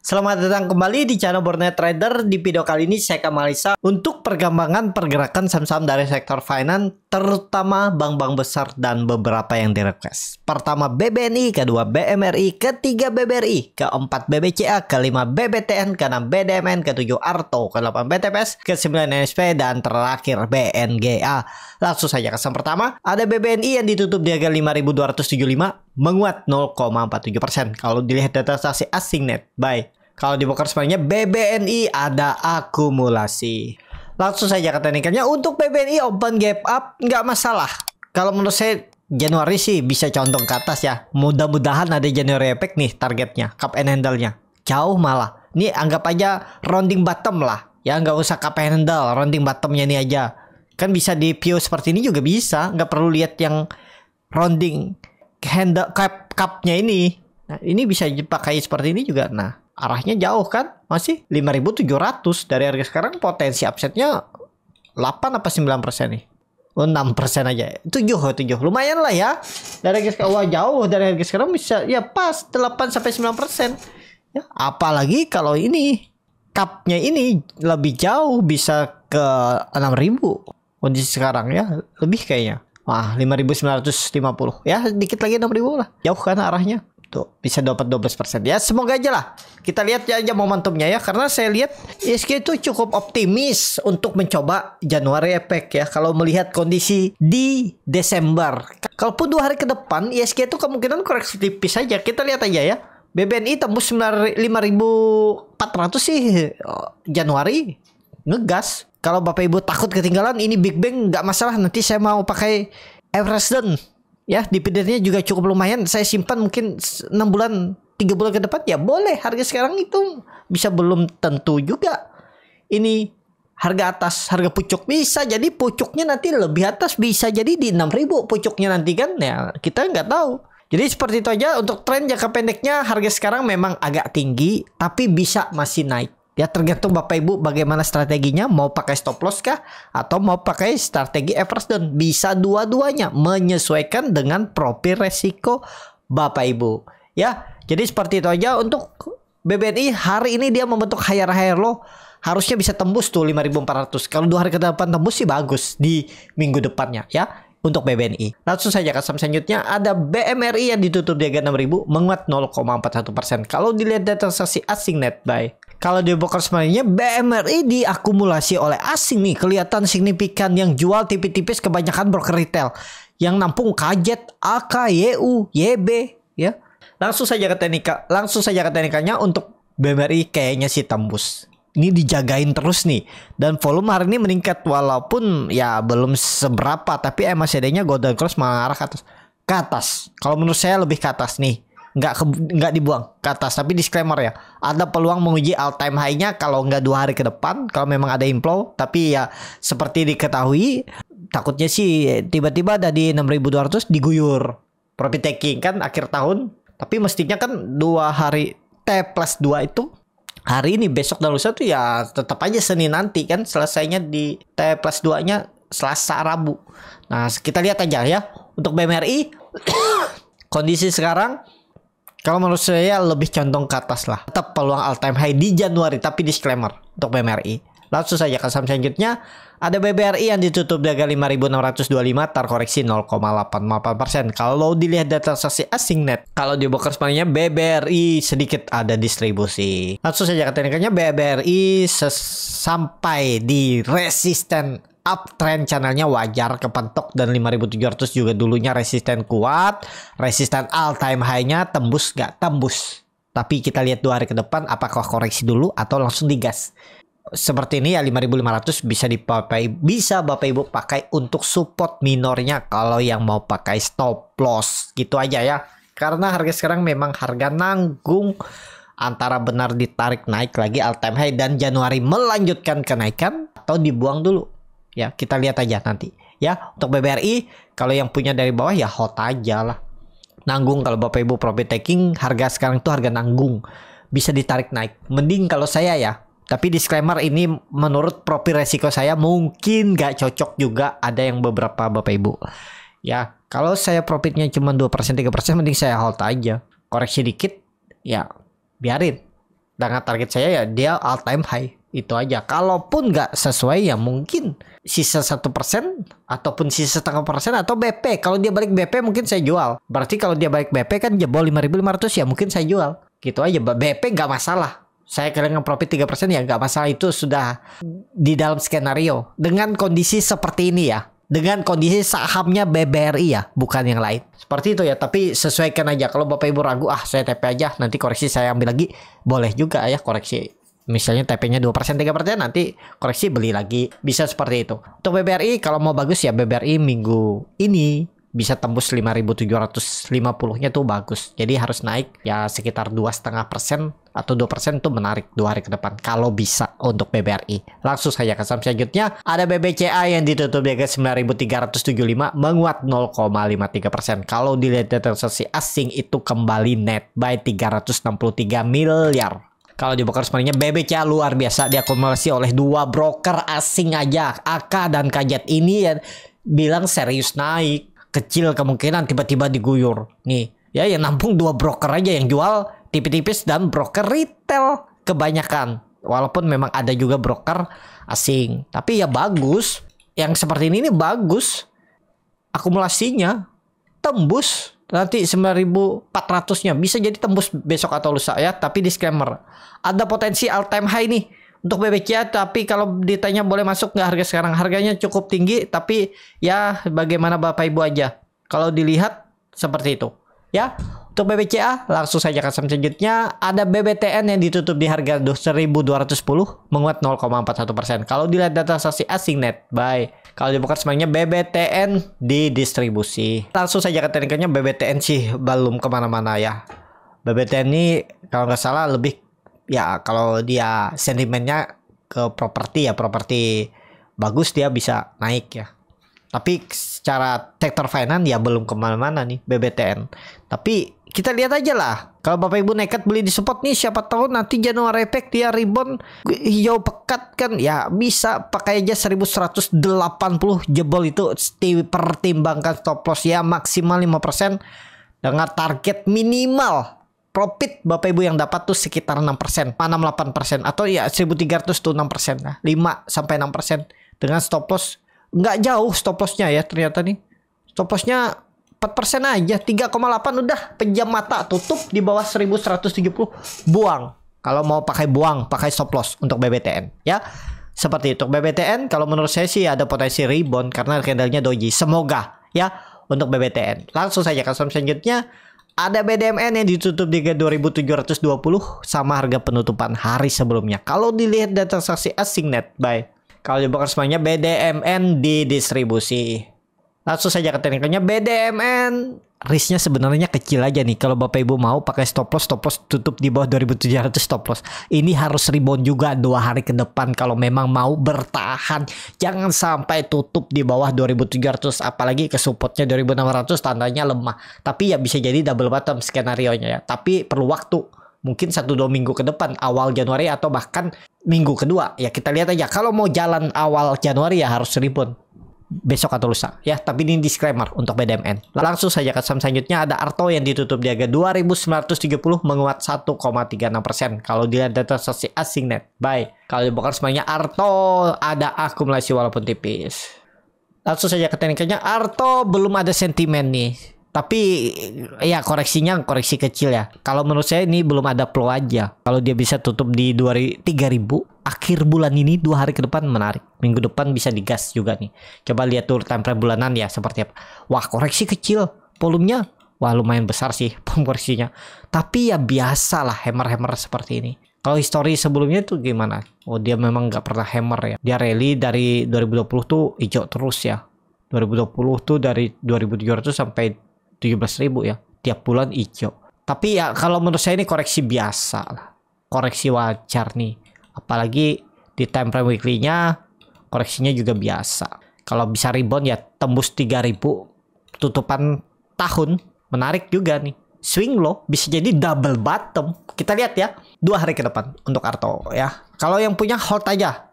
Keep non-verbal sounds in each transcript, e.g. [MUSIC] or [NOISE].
Selamat datang kembali di channel Borneo Trader. Di video kali ini saya akan analisa untuk pergambangan pergerakan saham-saham dari sektor finance, terutama bank-bank besar dan beberapa yang direquest. Pertama BBNI, kedua BMRI, ketiga BBRI, keempat BBCA, kelima BBTN, keenam BDMN, ketujuh Arto, kedelapan BTPS, kesembilan NSP, dan terakhir BNGA. Langsung saja ke saham pertama, ada BBNI yang ditutup di harga 5275, menguat 0,47% persen. kalau dilihat data transaksi asing net buy. Kalau di broker sebenarnya BBNI ada akumulasi. Langsung saja ke teknikalnya untuk BBNI open gap up nggak masalah. Kalau menurut saya Januari sih bisa condong ke atas ya. Mudah-mudahan ada Januari effect nih targetnya, cup and handle-nya. Jauh malah. Ini anggap aja rounding bottom lah. Ya nggak usah cup and handle, rounding bottomnya ini aja. Kan bisa di view seperti ini juga bisa. Nggak perlu lihat yang rounding handle cup cupnya ini nah ini bisa dipakai seperti ini juga nah arahnya jauh kan masih 5.700 dari harga sekarang potensi upsetnya 8 apa 9 persen nih Oh, 6 persen aja 7 7 lumayan lah ya dari harga sekarang wah jauh dari harga sekarang bisa ya pas 8 sampai 9 persen ya apalagi kalau ini cupnya ini lebih jauh bisa ke 6000 kondisi sekarang ya lebih kayaknya Wah, 5.950. Ya, dikit lagi 6.000 lah. Jauh kan arahnya. Tuh, bisa dapat 12%. Ya, semoga aja lah. Kita lihat aja ya, ya momentumnya ya. Karena saya lihat ISG itu cukup optimis untuk mencoba Januari Efek ya. Kalau melihat kondisi di Desember. Kalaupun dua hari ke depan, ISG itu kemungkinan koreksi tipis saja Kita lihat aja ya. BBNI tembus 5.400 sih eh, Januari. Ngegas kalau Bapak Ibu takut ketinggalan ini Big Bang nggak masalah nanti saya mau pakai Everest ya dividennya juga cukup lumayan saya simpan mungkin 6 bulan 3 bulan ke depan ya boleh harga sekarang itu bisa belum tentu juga ini harga atas harga pucuk bisa jadi pucuknya nanti lebih atas bisa jadi di 6000 pucuknya nanti kan ya kita nggak tahu jadi seperti itu aja untuk tren jangka pendeknya harga sekarang memang agak tinggi tapi bisa masih naik Ya tergantung Bapak Ibu bagaimana strateginya mau pakai stop loss kah atau mau pakai strategi average down. Bisa dua-duanya menyesuaikan dengan profil resiko Bapak Ibu. Ya, jadi seperti itu aja untuk BBNI hari ini dia membentuk higher higher low harusnya bisa tembus tuh 5400. Kalau dua hari ke depan tembus sih bagus di minggu depannya ya untuk BBNI. Langsung saja ke saham selanjutnya ada BMRI yang ditutup di harga 6000 menguat 0,41%. Kalau dilihat dari transaksi asing net buy kalau di Bokers sebenarnya BMRI diakumulasi oleh asing nih. Kelihatan signifikan yang jual tipis-tipis kebanyakan broker retail. Yang nampung kajet, AKYU, YB. ya. Langsung saja ke teknika, langsung saja ke teknikanya untuk BMRI kayaknya sih tembus. Ini dijagain terus nih. Dan volume hari ini meningkat walaupun ya belum seberapa. Tapi MACD-nya Golden Cross mengarah ke atas. Ke atas. Kalau menurut saya lebih ke atas nih nggak ke, nggak dibuang ke atas tapi disclaimer ya ada peluang menguji all time high-nya kalau nggak dua hari ke depan kalau memang ada inflow tapi ya seperti diketahui takutnya sih tiba-tiba ada di 6200 diguyur profit taking kan akhir tahun tapi mestinya kan dua hari T plus 2 itu hari ini besok dan lusa tuh ya tetap aja Senin nanti kan selesainya di T plus 2 nya Selasa Rabu nah kita lihat aja ya untuk BMRI [COUGHS] kondisi sekarang kalau menurut saya lebih condong ke atas lah. Tetap peluang all time high di Januari tapi disclaimer untuk BMRI. Langsung saja ke saham selanjutnya. Ada BBRI yang ditutup dagang 5.625 terkoreksi 0,84%. Kalau dilihat dari transaksi asing net, kalau di broker sebenarnya BBRI sedikit ada distribusi. Langsung saja ke teknikalnya BBRI sampai di resisten uptrend channelnya wajar kepentok dan 5700 juga dulunya resisten kuat resisten all time high nya tembus gak tembus tapi kita lihat dua hari ke depan apakah koreksi dulu atau langsung digas seperti ini ya 5500 bisa dipakai bisa Bapak Ibu pakai untuk support minornya kalau yang mau pakai stop loss gitu aja ya karena harga sekarang memang harga nanggung antara benar ditarik naik lagi all time high dan Januari melanjutkan kenaikan atau dibuang dulu Ya, kita lihat aja nanti. Ya, untuk BBRI kalau yang punya dari bawah ya hot aja lah. Nanggung kalau Bapak Ibu profit taking harga sekarang itu harga nanggung. Bisa ditarik naik. Mending kalau saya ya. Tapi disclaimer ini menurut profil resiko saya mungkin gak cocok juga ada yang beberapa Bapak Ibu. Ya, kalau saya profitnya cuma 2% 3% mending saya hold aja. Koreksi dikit ya biarin. Dengan target saya ya dia all time high itu aja kalaupun nggak sesuai ya mungkin sisa satu persen ataupun sisa setengah persen atau BP kalau dia balik BP mungkin saya jual berarti kalau dia balik BP kan jebol 5500 ya mungkin saya jual gitu aja BP nggak masalah saya kalian nge-profit persen ya nggak masalah itu sudah di dalam skenario dengan kondisi seperti ini ya dengan kondisi sahamnya BBRI ya, bukan yang lain. Seperti itu ya, tapi sesuaikan aja. Kalau Bapak Ibu ragu, ah saya TP aja, nanti koreksi saya ambil lagi. Boleh juga ya koreksi misalnya TP-nya 2% 3% nanti koreksi beli lagi bisa seperti itu untuk BBRI kalau mau bagus ya BBRI minggu ini bisa tembus 5.750 nya tuh bagus jadi harus naik ya sekitar dua setengah persen atau dua persen tuh menarik dua hari ke depan kalau bisa untuk BBRI langsung saja ke saham selanjutnya ada BBCA yang ditutup di harga 9.375 menguat 0,53 persen kalau dilihat dari transaksi asing itu kembali net by 363 miliar kalau di broker sebenarnya BBCA luar biasa diakumulasi oleh dua broker asing aja. AK dan Kajet ini ya bilang serius naik. Kecil kemungkinan tiba-tiba diguyur. Nih, ya yang nampung dua broker aja yang jual tipis-tipis dan broker retail kebanyakan. Walaupun memang ada juga broker asing. Tapi ya bagus. Yang seperti ini ini bagus. Akumulasinya tembus nanti 9400-nya bisa jadi tembus besok atau lusa ya, tapi disclaimer. Ada potensi all time high nih untuk BBCA ya. tapi kalau ditanya boleh masuk nggak harga sekarang harganya cukup tinggi tapi ya bagaimana Bapak Ibu aja. Kalau dilihat seperti itu. Ya, untuk BBCA, langsung saja ke saham selanjutnya. Ada BBTN yang ditutup di harga 1.210, menguat 0,41%. Kalau dilihat data transaksi asing net buy, kalau dibuka semuanya BBTN didistribusi. Langsung saja ke teknikannya BBTN sih belum kemana-mana ya. BBTN ini kalau nggak salah lebih ya kalau dia sentimennya ke properti ya properti bagus dia bisa naik ya. Tapi secara sektor finance ya belum kemana-mana nih BBTN. Tapi kita lihat aja lah. Kalau Bapak Ibu nekat beli di spot nih siapa tahu nanti Januari efek dia ribbon hijau pekat kan ya bisa pakai aja 1180 jebol itu pertimbangkan stop loss ya maksimal 5% dengan target minimal profit Bapak Ibu yang dapat tuh sekitar 6%, 68% atau ya 1300 tuh 6% lah, 5 sampai 6% dengan stop loss nggak jauh stop lossnya ya ternyata nih. Stop lossnya persen aja 3,8 udah pejam mata tutup di bawah 1170 buang kalau mau pakai buang pakai stop loss untuk BBTN ya seperti itu BBTN kalau menurut saya sih ada potensi rebound karena candlenya doji semoga ya untuk BBTN langsung saja ke selanjutnya ada BDMN yang ditutup di 2720 sama harga penutupan hari sebelumnya kalau dilihat data transaksi asing net buy kalau di semuanya BDMN didistribusi Langsung saja ke teknikalnya BDMN. Risknya sebenarnya kecil aja nih. Kalau Bapak Ibu mau pakai stop loss, stop loss tutup di bawah 2700 stop loss. Ini harus rebound juga dua hari ke depan kalau memang mau bertahan. Jangan sampai tutup di bawah 2700 apalagi ke supportnya 2600 tandanya lemah. Tapi ya bisa jadi double bottom skenario nya ya. Tapi perlu waktu mungkin satu dua minggu ke depan awal Januari atau bahkan minggu kedua ya kita lihat aja kalau mau jalan awal Januari ya harus rebound besok atau lusa ya tapi ini disclaimer untuk BDMN langsung saja ke saham selanjutnya ada Arto yang ditutup di harga 2930 menguat 1,36% kalau dilihat data sesi asing net baik kalau dibongkar semuanya Arto ada akumulasi walaupun tipis langsung saja ke teknikalnya Arto belum ada sentimen nih tapi ya koreksinya koreksi kecil ya. Kalau menurut saya ini belum ada flow aja. Kalau dia bisa tutup di tiga 3000 akhir bulan ini dua hari ke depan menarik. Minggu depan bisa digas juga nih. Coba lihat tuh time frame bulanan ya seperti apa. Wah, koreksi kecil volumenya wah lumayan besar sih [LAUGHS] koreksinya. Tapi ya biasa lah hammer-hammer seperti ini. Kalau histori sebelumnya itu gimana? Oh dia memang nggak pernah hammer ya. Dia rally dari 2020 tuh hijau terus ya. 2020 tuh dari 2700 sampai 17 ribu ya tiap bulan ijo tapi ya kalau menurut saya ini koreksi biasa lah koreksi wajar nih apalagi di time frame weekly-nya koreksinya juga biasa kalau bisa rebound ya tembus 3000 tutupan tahun menarik juga nih swing loh bisa jadi double bottom kita lihat ya dua hari ke depan untuk Arto ya kalau yang punya hold aja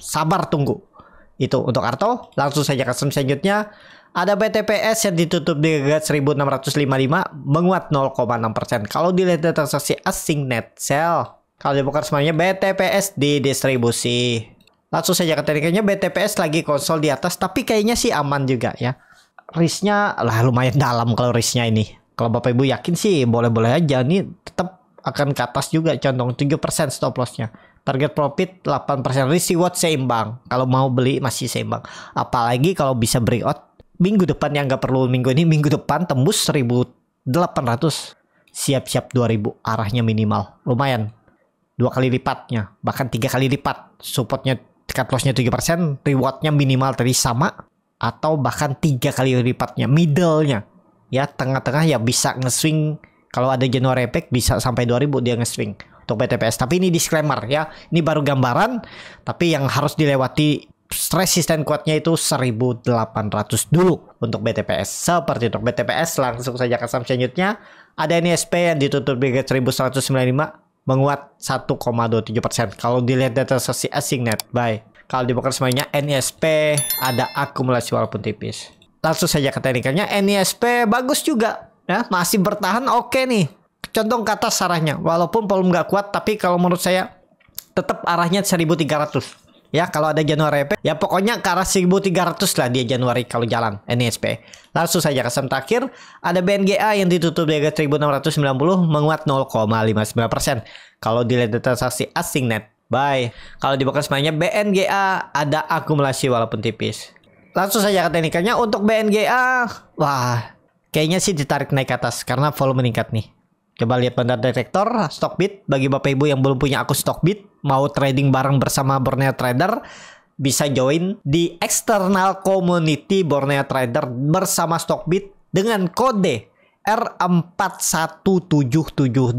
sabar tunggu itu untuk Arto langsung saja custom selanjutnya ada BTPS yang ditutup di harga 1655 menguat 0,6%. Kalau dilihat dari transaksi asing net sell. Kalau dibuka semuanya BTPS di distribusi. Langsung saja ke tekniknya BTPS lagi konsol di atas tapi kayaknya sih aman juga ya. Risknya lah lumayan dalam kalau risknya ini. Kalau Bapak Ibu yakin sih boleh-boleh aja nih tetap akan ke atas juga condong 7% stop lossnya. Target profit 8% risk reward seimbang. Kalau mau beli masih seimbang. Apalagi kalau bisa breakout minggu depan yang nggak perlu minggu ini minggu depan tembus 1800 siap-siap 2000 arahnya minimal lumayan dua kali lipatnya bahkan tiga kali lipat supportnya cut lossnya 7% rewardnya minimal tadi sama atau bahkan tiga kali lipatnya middlenya ya tengah-tengah ya bisa ngeswing kalau ada Januari Epic bisa sampai 2000 dia ngeswing untuk PTPS tapi ini disclaimer ya ini baru gambaran tapi yang harus dilewati resisten kuatnya itu 1800 dulu untuk BTPS. Seperti untuk BTPS langsung saja ke saham selanjutnya. Ada NISP yang ditutup di 1195 menguat 1,27%. Kalau dilihat data sesi asing net buy. Kalau dibuka semuanya NISP ada akumulasi walaupun tipis. Langsung saja ke teknikalnya NISP bagus juga. Ya, masih bertahan oke okay nih. contoh kata sarahnya Walaupun volume nggak kuat tapi kalau menurut saya tetap arahnya 1300 ya kalau ada Januari EP ya pokoknya ke arah 1300 lah dia Januari kalau jalan NISP langsung saja kesan terakhir ada BNGA yang ditutup di harga 1690 menguat 0,59% kalau dilihat dari transaksi asing net bye kalau di bekas mainnya BNGA ada akumulasi walaupun tipis langsung saja ke teknikalnya untuk BNGA wah kayaknya sih ditarik naik ke atas karena volume meningkat nih coba lihat bandar detektor bit bagi bapak ibu yang belum punya akun bit mau trading bareng bersama Borneo Trader bisa join di external community Borneo Trader bersama Stockbit dengan kode R41778.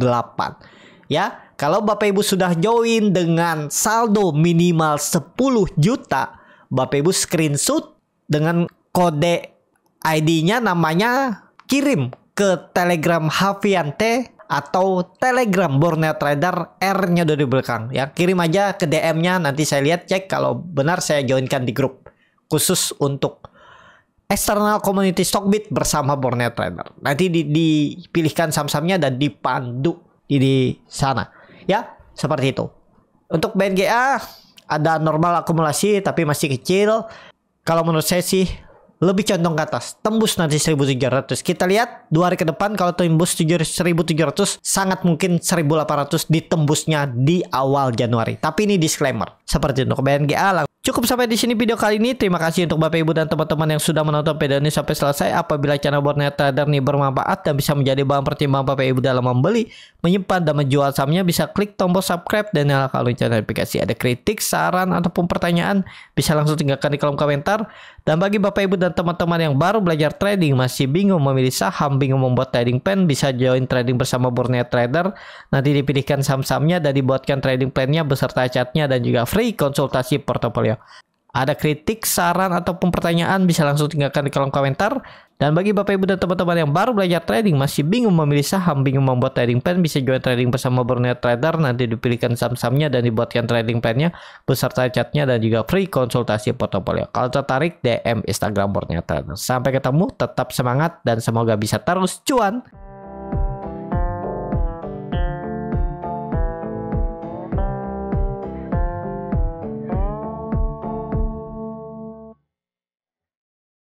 Ya, kalau Bapak Ibu sudah join dengan saldo minimal 10 juta, Bapak Ibu screenshot dengan kode ID-nya namanya kirim ke Telegram Hafiante atau Telegram Borneo Trader R-nya di belakang. Ya, kirim aja ke DM-nya nanti saya lihat cek kalau benar saya joinkan di grup khusus untuk external community Stockbit bersama Borneo Trader. Nanti di, dipilihkan saham-sahamnya dan dipandu di, di sana. Ya, seperti itu. Untuk BNGA ada normal akumulasi tapi masih kecil. Kalau menurut saya sih lebih condong ke atas tembus nanti 1300 kita lihat dua hari ke depan kalau tembus 1300 sangat mungkin 1800 ditembusnya di awal Januari tapi ini disclaimer seperti untuk BNGA Cukup sampai di sini video kali ini. Terima kasih untuk Bapak Ibu dan teman-teman yang sudah menonton video ini sampai selesai. Apabila channel Borneo Trader ini bermanfaat dan bisa menjadi bahan pertimbangan Bapak Ibu dalam membeli, menyimpan dan menjual sahamnya, bisa klik tombol subscribe dan nyalakan lonceng notifikasi. Ada kritik, saran ataupun pertanyaan bisa langsung tinggalkan di kolom komentar. Dan bagi Bapak Ibu dan teman-teman yang baru belajar trading, masih bingung memilih saham, bingung membuat trading plan, bisa join trading bersama Borneo Trader. Nanti dipilihkan saham-sahamnya dan dibuatkan trading plan-nya beserta catnya dan juga free konsultasi portofolio. Ada kritik, saran, ataupun pertanyaan bisa langsung tinggalkan di kolom komentar. Dan bagi Bapak Ibu dan teman-teman yang baru belajar trading, masih bingung memilih saham, bingung membuat trading plan, bisa join trading bersama Borneo Trader, nanti dipilihkan saham-sahamnya dan dibuatkan trading plan-nya, beserta chat-nya, dan juga free konsultasi portofolio. Kalau tertarik, DM Instagram Borneo Trader. Sampai ketemu, tetap semangat, dan semoga bisa terus cuan!